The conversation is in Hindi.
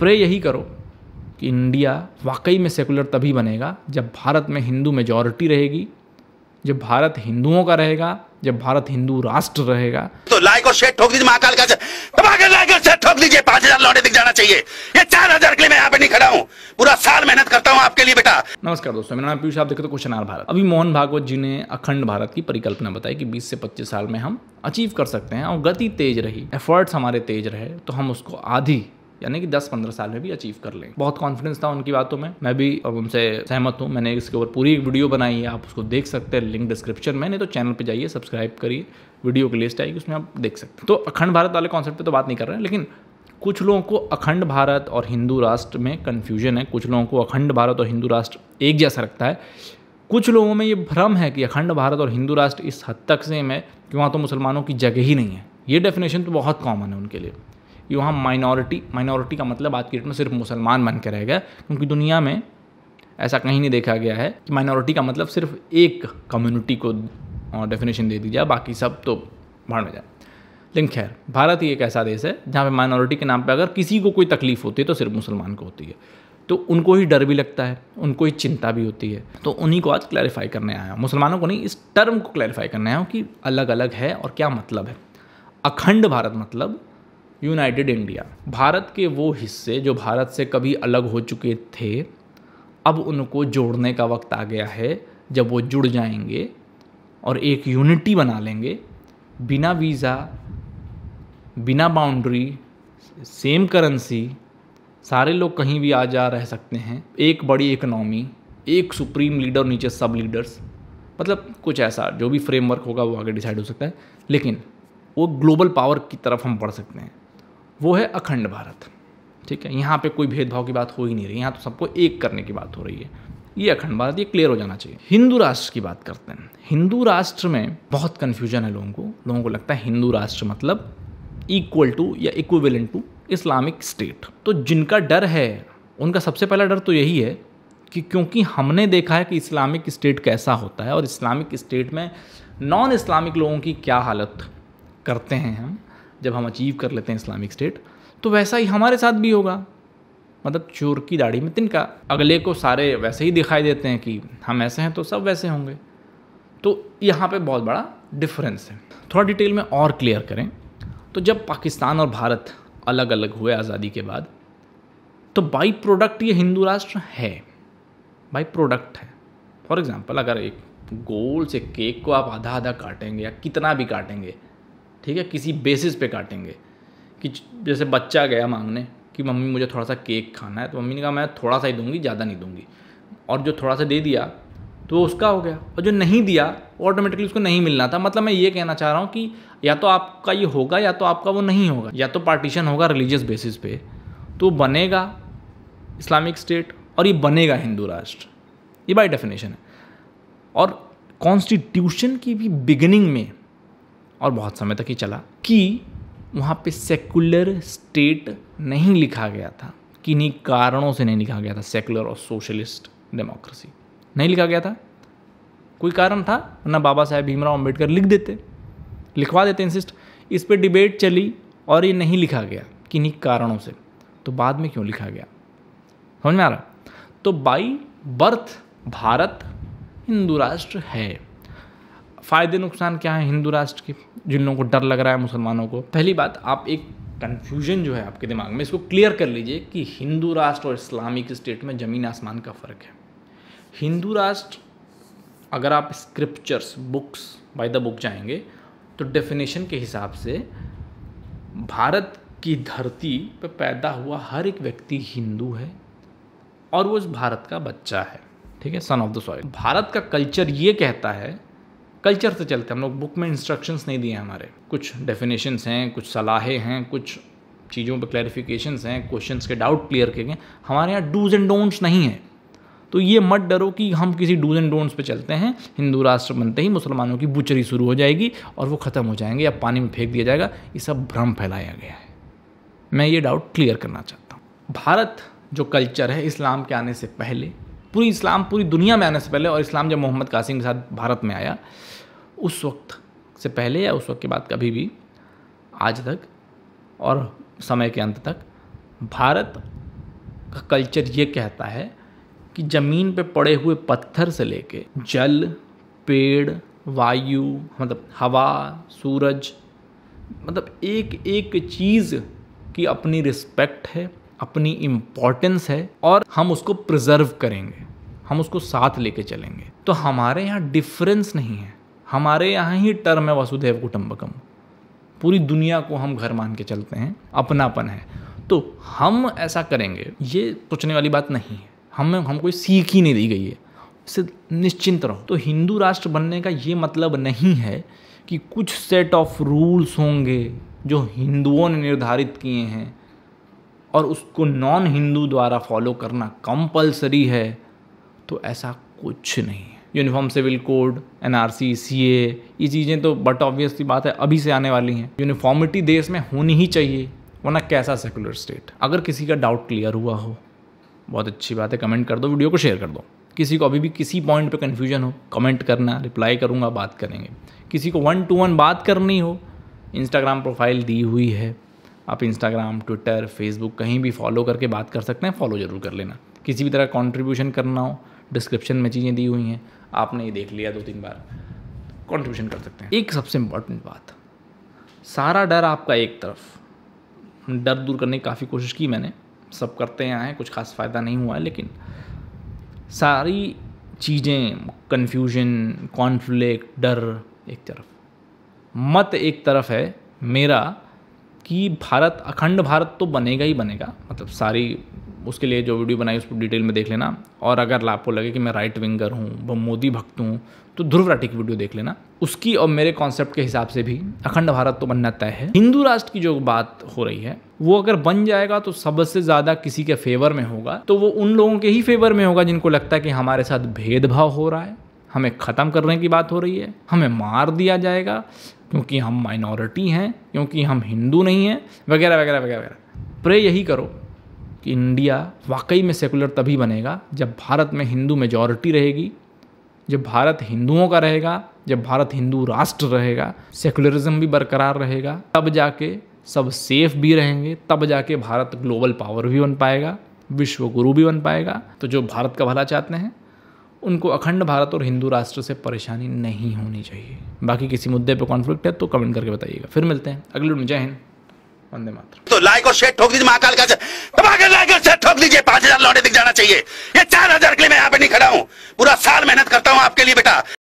प्रे यही करो कि इंडिया वाकई में सेकुलर तभी बनेगा जब भारत में हिंदू मेजॉरिटी रहेगी जब भारत हिंदुओं का रहेगा जब भारत हिंदू राष्ट्र रहेगा तो लाइक और शेयर ठोक दीजिए महाकाल का कर लाइक और शेयर ठोक दीजिए पांच हजार लौटे दिख जाना चाहिए ये चार हजार के लिए मैं यहाँ पे नहीं खड़ा हूँ पूरा साल मेहनत करता हूँ आपके लिए बेटा नमस्कार दोस्तों मेरा नाम पीयूष आप देखते तो क्वेश्चन आर भारत अभी मोहन भागवत जी ने अखंड भारत की परिकल्पना बताई कि बीस से पच्चीस साल में हम अचीव कर सकते हैं और गति तेज रही एफर्ट्स हमारे तेज रहे तो हम उसको आधी यानी कि 10-15 साल में भी अचीव कर लें बहुत कॉन्फिडेंस था उनकी बातों में मैं भी उनसे सहमत हूँ मैंने इसके ऊपर पूरी वीडियो बनाई है आप उसको देख सकते हैं लिंक डिस्क्रिप्शन में नहीं तो चैनल पर जाइए सब्सक्राइब करिए वीडियो की लिस्ट आएगी उसमें आप देख सकते हैं तो अखंड भारत वाले कॉन्सेप्ट पर तो बात नहीं कर रहे हैं लेकिन कुछ लोगों को अखंड भारत और हिंदू राष्ट्र में कन्फ्यूजन है कुछ लोगों को अखंड भारत और हिंदू राष्ट्र एक जैसा रखता है कुछ लोगों में ये भ्रम है कि अखंड भारत और हिंदू राष्ट्र इस हद तक सेम है कि वहाँ तो मुसलमानों की जगह ही नहीं है ये डेफिनेशन तो बहुत कॉमन है उनके लिए ये वहाँ माइनॉरिटी माइनॉरिटी का मतलब आज की डेट में सिर्फ मुसलमान बन के रह गए क्योंकि दुनिया में ऐसा कहीं नहीं देखा गया है कि माइनॉरिटी का मतलब सिर्फ एक कम्युनिटी को डेफिनेशन दे दी जाए बाकी सब तो भाड़ में जाए लेकिन खैर भारत ही एक ऐसा देश है जहाँ पे माइनॉरिटी के नाम पे अगर किसी को कोई तकलीफ होती है तो सिर्फ मुसलमान को होती है तो उनको ही डर भी लगता है उनको ही चिंता भी होती है तो उन्हीं को आज क्लैरिफाई करने आया हूँ मुसलमानों को नहीं इस टर्म को क्लैरिफाई करने आया हूँ कि अलग अलग है और क्या मतलब है अखंड भारत मतलब यूनाइटेड इंडिया भारत के वो हिस्से जो भारत से कभी अलग हो चुके थे अब उनको जोड़ने का वक्त आ गया है जब वो जुड़ जाएंगे और एक यूनिटी बना लेंगे बिना वीज़ा बिना बाउंड्री सेम करेंसी सारे लोग कहीं भी आ जा रह सकते हैं एक बड़ी इकनॉमी एक सुप्रीम लीडर नीचे सब लीडर्स मतलब कुछ ऐसा जो भी फ्रेमवर्क होगा वो आगे डिसाइड हो सकता है लेकिन वो ग्लोबल पावर की तरफ हम बढ़ सकते हैं वो है अखंड भारत ठीक है यहाँ पे कोई भेदभाव की बात हो ही नहीं रही यहाँ तो सबको एक करने की बात हो रही है ये अखंड भारत ये क्लियर हो जाना चाहिए हिंदू राष्ट्र की बात करते हैं हिंदू राष्ट्र में बहुत कन्फ्यूजन है लोगों को लोगों को लगता है हिंदू राष्ट्र मतलब इक्वल टू या इक्विवेलेंट टू इस्लामिक स्टेट तो जिनका डर है उनका सबसे पहला डर तो यही है कि क्योंकि हमने देखा है कि इस्लामिक स्टेट कैसा होता है और इस्लामिक स्टेट में नॉन इस्लामिक लोगों की क्या हालत करते हैं हम जब हम अचीव कर लेते हैं इस्लामिक स्टेट तो वैसा ही हमारे साथ भी होगा मतलब चोर की दाढ़ी में तिनका अगले को सारे वैसे ही दिखाई देते हैं कि हम ऐसे हैं तो सब वैसे होंगे तो यहाँ पे बहुत बड़ा डिफरेंस है थोड़ा डिटेल में और क्लियर करें तो जब पाकिस्तान और भारत अलग अलग हुए आज़ादी के बाद तो बाई प्रोडक्ट ये हिंदू राष्ट्र है बाई प्रोडक्ट है फॉर एग्ज़ाम्पल अगर एक गोल से केक को आप आधा आधा काटेंगे या कितना भी काटेंगे ठीक है किसी बेसिस पे काटेंगे कि जैसे बच्चा गया मांगने कि मम्मी मुझे थोड़ा सा केक खाना है तो मम्मी ने कहा मैं थोड़ा सा ही दूंगी ज़्यादा नहीं दूंगी और जो थोड़ा सा दे दिया तो उसका हो गया और जो नहीं दिया वो ऑटोमेटिकली उसको नहीं मिलना था मतलब मैं ये कहना चाह रहा हूँ कि या तो आपका ये होगा या तो आपका वो नहीं होगा या तो पार्टीशन होगा रिलीजियस बेसिस पे तो बनेगा इस्लामिक स्टेट और ये बनेगा हिंदू राष्ट्र ये बाई डेफिनेशन है और कॉन्स्टिट्यूशन की भी बिगिनिंग में और बहुत समय तक ही चला कि वहाँ पे सेकुलर स्टेट नहीं लिखा गया था किन्हीं कारणों से नहीं लिखा गया था सेकुलर और सोशलिस्ट डेमोक्रेसी नहीं लिखा गया था कोई कारण था ना बाबा साहेब भीमराव अम्बेडकर लिख देते लिखवा देते इंसिस्ट इस पर डिबेट चली और ये नहीं लिखा गया किन्हीं कारणों से तो बाद में क्यों लिखा गया समझ में आ रहा तो बाई बर्थ भारत हिंदू राष्ट्र है फ़ायदे नुकसान क्या है हिंदू राष्ट्र के जिन लोगों को डर लग रहा है मुसलमानों को पहली बात आप एक कन्फ्यूजन जो है आपके दिमाग में इसको क्लियर कर लीजिए कि हिंदू राष्ट्र और इस्लामिक स्टेट में ज़मीन आसमान का फ़र्क है हिंदू राष्ट्र अगर आप scriptures books by the book जाएंगे तो डेफिनेशन के हिसाब से भारत की धरती पर पैदा हुआ हर एक व्यक्ति हिंदू है और वो इस भारत का बच्चा है ठीक है son of the soil Bharat का कल्चर ये कहता है कल्चर से चलते हम लोग बुक में इंस्ट्रक्शंस नहीं दिए हमारे कुछ डेफिनेशंस हैं कुछ सलाहें हैं कुछ चीज़ों पर क्लैरिफिकेशंस हैं क्वेश्चन के डाउट क्लियर किए गए हमारे यहाँ डूज एंड डोंट्स नहीं हैं तो ये मत डरो कि हम किसी डूज एंड डोंट्स पे चलते हैं हिंदू राष्ट्र बनते ही मुसलमानों की बुचरी शुरू हो जाएगी और वो ख़त्म हो जाएंगे या पानी में फेंक दिया जाएगा ये सब भ्रम फैलाया गया है मैं ये डाउट क्लियर करना चाहता हूँ भारत जो कल्चर है इस्लाम के आने से पहले पूरी इस्लाम पूरी दुनिया में आने से पहले और इस्लाम जब मोहम्मद कासिम के साथ भारत में आया उस वक्त से पहले या उस वक्त के बाद कभी भी आज तक और समय के अंत तक भारत का कल्चर ये कहता है कि ज़मीन पे पड़े हुए पत्थर से लेके जल पेड़ वायु मतलब हवा सूरज मतलब एक एक चीज़ की अपनी रिस्पेक्ट है अपनी इम्पोर्टेंस है और हम उसको प्रिजर्व करेंगे हम उसको साथ लेके चलेंगे तो हमारे यहाँ डिफरेंस नहीं है हमारे यहाँ ही टर्म है वसुदेव कुटुम्बकम पूरी दुनिया को हम घर मान के चलते हैं अपनापन है तो हम ऐसा करेंगे ये सोचने वाली बात नहीं है हमें हमको सीख ही नहीं दी गई है इससे निश्चिंत रहो तो हिंदू राष्ट्र बनने का ये मतलब नहीं है कि कुछ सेट ऑफ रूल्स होंगे जो हिंदुओं ने निर्धारित किए हैं और उसको नॉन हिंदू द्वारा फॉलो करना कंपलसरी है तो ऐसा कुछ नहीं है uniform civil code N R C C A ये चीज़ें तो बट ऑब्वियसली बात है अभी से आने वाली हैं यूनिफॉर्मिटी देश में होनी ही चाहिए वरना कैसा सेकुलर स्टेट अगर किसी का डाउट क्लियर हुआ हो बहुत अच्छी बात है कमेंट कर दो वीडियो को शेयर कर दो किसी को अभी भी किसी पॉइंट पे कन्फ्यूजन हो कमेंट करना रिप्लाई करूँगा बात करेंगे किसी को वन टू वन बात करनी हो इंस्टाग्राम प्रोफाइल दी हुई है आप इंस्टाग्राम ट्विटर फेसबुक कहीं भी फॉलो करके बात कर सकते हैं फॉलो ज़रूर कर लेना किसी भी तरह कॉन्ट्रीब्यूशन करना हो डिस्क्रिप्शन में चीज़ें दी हुई हैं आपने ये देख लिया दो तीन बार कॉन्ट्रीब्यूशन कर सकते हैं एक सबसे इम्पॉर्टेंट बात सारा डर आपका एक तरफ डर दूर करने की काफ़ी कोशिश की मैंने सब करते आए हैं कुछ खास फ़ायदा नहीं हुआ है लेकिन सारी चीज़ें कन्फ्यूजन कॉन्फ्लिक्ट डर एक तरफ मत एक तरफ है मेरा कि भारत अखंड भारत तो बनेगा ही बनेगा मतलब सारी उसके लिए जो वीडियो बनाई उसको डिटेल में देख लेना और अगर आपको लगे कि मैं राइट विंगर हूँ वो मोदी भक्त हूँ तो ध्रुव राठी की वीडियो देख लेना उसकी और मेरे कॉन्सेप्ट के हिसाब से भी अखंड भारत तो बनना तय है हिंदू राष्ट्र की जो बात हो रही है वो अगर बन जाएगा तो सबसे ज़्यादा किसी के फेवर में होगा तो वो उन लोगों के ही फेवर में होगा जिनको लगता है कि हमारे साथ भेदभाव हो रहा है हमें ख़त्म करने की बात हो रही है हमें मार दिया जाएगा क्योंकि हम माइनॉरिटी हैं क्योंकि हम हिंदू नहीं हैं वगैरह वगैरह वगैरह वगैरह प्रे यही करो कि इंडिया वाकई में सेकुलर तभी बनेगा जब भारत में हिंदू मेजॉरिटी रहेगी जब भारत हिंदुओं का रहेगा जब भारत हिंदू राष्ट्र रहेगा सेकुलरिज्म भी बरकरार रहेगा तब जाके सब सेफ भी रहेंगे तब जाके भारत ग्लोबल पावर भी बन पाएगा विश्व गुरु भी बन पाएगा तो जो भारत का भला चाहते हैं उनको अखंड भारत और हिंदू राष्ट्र से परेशानी नहीं होनी चाहिए बाकी किसी मुद्दे पर कॉन्फ्लिक्ट है तो कमेंट करके बताइएगा फिर मिलते हैं अगले में जय हिंद वंदे मातरम तो लाइक और शेयर ठोक दीजिए महाकाल का लाइक और शेयर ठोक दीजिए पांच हजार लौटे दिख जाना चाहिए ये चार हजार के लिए मैं यहाँ पे नहीं खड़ा हूँ पूरा साल मेहनत करता हूँ आपके लिए बेटा